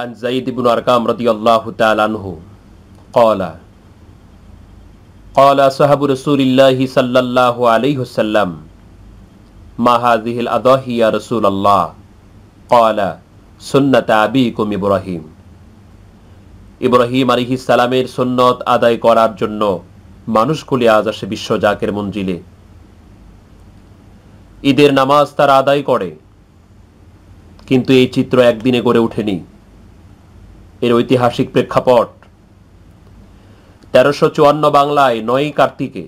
عن زيد بن أرقام رضي الله تعالى عنه قال قال صحاب رسول الله صلى الله عليه وسلم ما هذه الأضاحي يا رسول الله قال سنة أبيكم إبراهيم ইব্রাহিম আলিহি সালামের সন্ন্যত আদায় করার জন্য মানুষগুলি আজ আসে বিশ্বজাকের মঞ্জিলে ঈদের নামাজ তারা আদায় করে কিন্তু এই চিত্র একদিনে গড়ে ওঠেনি এর ঐতিহাসিক প্রেক্ষাপট তেরোশো চুয়ান্ন বাংলায় নয়ই কার্তিকে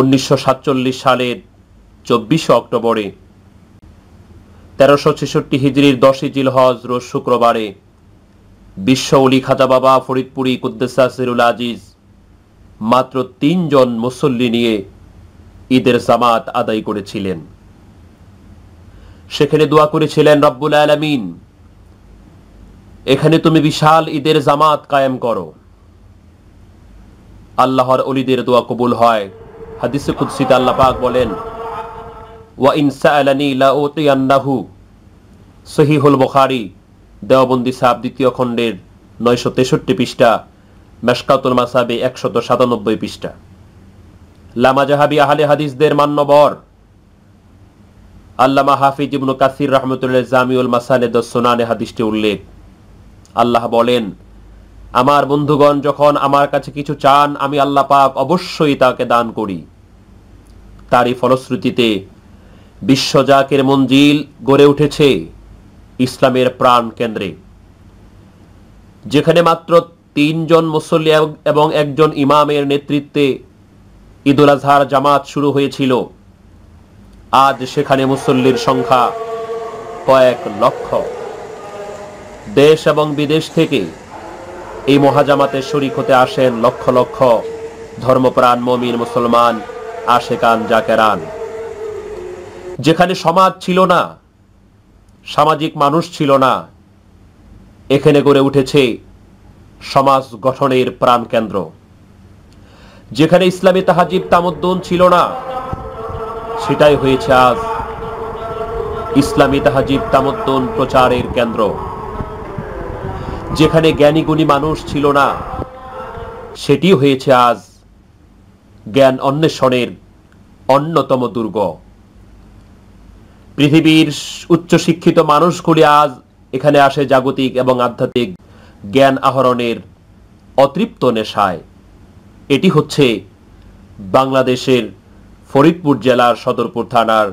উনিশশো সাতচল্লিশ সালের চব্বিশে অক্টোবরে তেরোশো ছেষট্টি হিজড়ির দশই জিলহজ রোজ শুক্রবারে বিশ্ব অলি খাজা বাবা ফরিদপুরি কুদ্দেসা সিরুল আজিজ মাত্র তিনজন মুসল্লি নিয়ে ঈদের জামাত আদায় করেছিলেন সেখানে দোয়া করেছিলেন রব্বুল আলমিন এখানে তুমি বিশাল ঈদের জামাত কায়েম করো আল্লাহর অলিদের দোয়া কবুল হয় হাদিসে কুদ্সিত আল্লাহ পাক বলেন ওয়া ইনসাআলানি লাউতিয়ান্নাহু সহিহুল বুখারী দেওবন্দি সাহাব দ্বিতীয় খণ্ডের নয়শো তেষট্টি পৃষ্ঠা মেশকাতুল মাসাবি একশত সাতানব্বই পৃষ্ঠা লামা জাহাবি আহলে হাদিসদের মান্যবর আল্লামা হাফিজ ইবনু কাসির রহমতুল্লাহ জামিউল মাসানেদ সোনানে হাদিসটি উল্লেখ আল্লাহ বলেন আমার বন্ধুগণ যখন আমার কাছে কিছু চান আমি আল্লাহ পাক অবশ্যই তাকে দান করি তারই ফলশ্রুতিতে বিশ্বজাকের মঞ্জিল গড়ে উঠেছে ইসলামের প্রাণ কেন্দ্রে যেখানে মাত্র তিনজন মুসল্লি এবং একজন ইমামের নেতৃত্বে ঈদুল আজহার জামাত শুরু হয়েছিল আজ সেখানে মুসল্লির সংখ্যা কয়েক লক্ষ দেশ এবং বিদেশ থেকে এই মহাজামাতে শরিক হতে আসেন লক্ষ লক্ষ ধর্মপ্রাণ মমিন মুসলমান আশেকান জাকেরান যেখানে সমাজ ছিল না সামাজিক মানুষ ছিল না এখানে গড়ে উঠেছে সমাজ গঠনের প্রাণ কেন্দ্র যেখানে ইসলামী তাহাজিব তামদ্দুন ছিল না সেটাই হয়েছে আজ ইসলামী তাহাজিব তামদ্দুন প্রচারের কেন্দ্র যেখানে জ্ঞানীগুণী মানুষ ছিল না সেটি হয়েছে আজ জ্ঞান অন্বেষণের অন্যতম দুর্গ পৃথিবীর উচ্চশিক্ষিত মানুষগুলি আজ এখানে আসে জাগতিক এবং আধ্যাত্মিক জ্ঞান আহরণের অতৃপ্ত নেশায় এটি হচ্ছে বাংলাদেশের ফরিদপুর জেলার সদরপুর থানার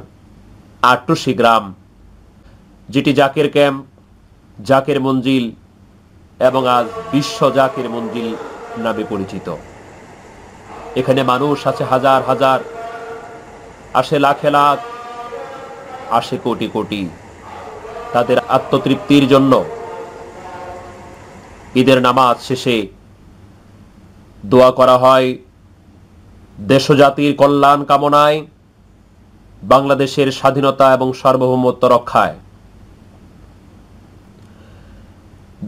আট্টসি গ্রাম যেটি জাকের ক্যাম্প জাকের মঞ্জিল এবং আজ বিশ্ব জাতির মঞ্জিল নামে পরিচিত এখানে মানুষ আছে হাজার হাজার আসে লাখে লাখ আসে কোটি কোটি তাদের আত্মতৃপ্তির জন্য ঈদের নামাজ শেষে দোয়া করা হয় দেশজাতির কল্যাণ কামনায় বাংলাদেশের স্বাধীনতা এবং সার্বভৌমত্ব রক্ষায়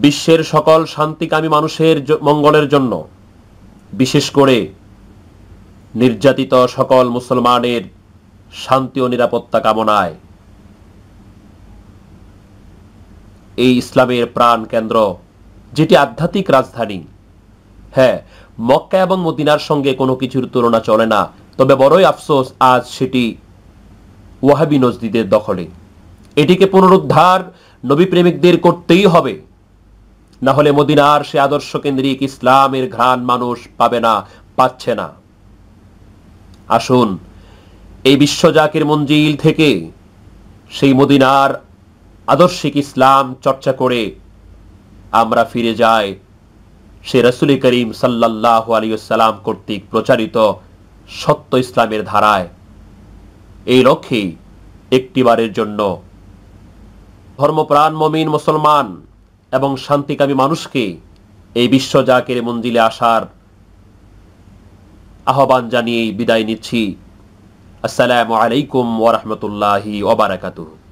বিশ্বের সকল শান্তিকামী মানুষের মঙ্গলের জন্য বিশেষ করে নির্যাতিত সকল মুসলমানের শান্তি ও নিরাপত্তা কামনায় এই ইসলামের প্রাণ কেন্দ্র যেটি আধ্যাত্মিক রাজধানী হ্যাঁ মক্কা এবং মদিনার সঙ্গে কোনো কিছুর তুলনা চলে না তবে বড়ই আফসোস আজ সেটি ওয়াহাবি নজদিদের দখলে এটিকে পুনরুদ্ধার নবী প্রেমিকদের করতেই হবে না হলে মদিনার সে আদর্শ কেন্দ্রিক ইসলামের ঘ্রাণ মানুষ পাবে না পাচ্ছে না আসুন এই বিশ্বজাকের মঞ্জিল থেকে সেই মদিনার আদর্শিক ইসলাম চর্চা করে আমরা ফিরে যাই সে রসুল করিম সাল্লাহ আলিয়াল্লাম কর্তৃক প্রচারিত সত্য ইসলামের ধারায় এই লক্ষ্যেই একটিবারের জন্য ধর্মপ্রাণ মমিন মুসলমান এবং শান্তিকামী মানুষকে এই বিশ্ব জাকের মন্দিরে আসার আহ্বান জানিয়ে বিদায় নিচ্ছি আসসালামু আলাইকুম ওরহমতুল্লাহি ওবরাকাতুহ